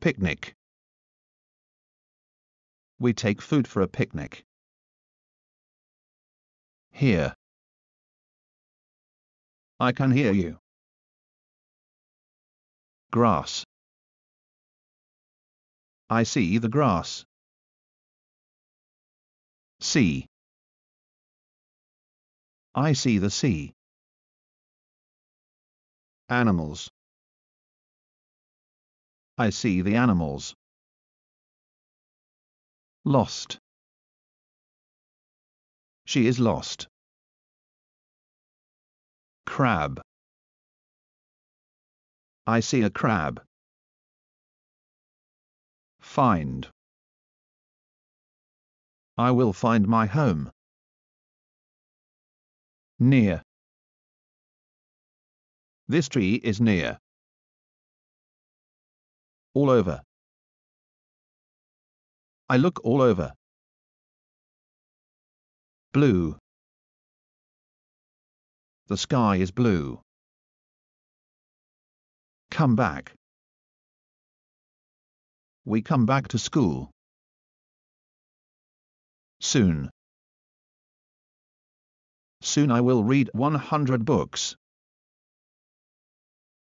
Picnic. We take food for a picnic. Here. I can hear you. Grass. I see the grass. Sea. I see the sea. Animals. I see the animals. Lost. She is lost. Crab. I see a crab. Find. I will find my home. Near. This tree is near all over. I look all over. Blue. The sky is blue. Come back. We come back to school. Soon. Soon I will read 100 books.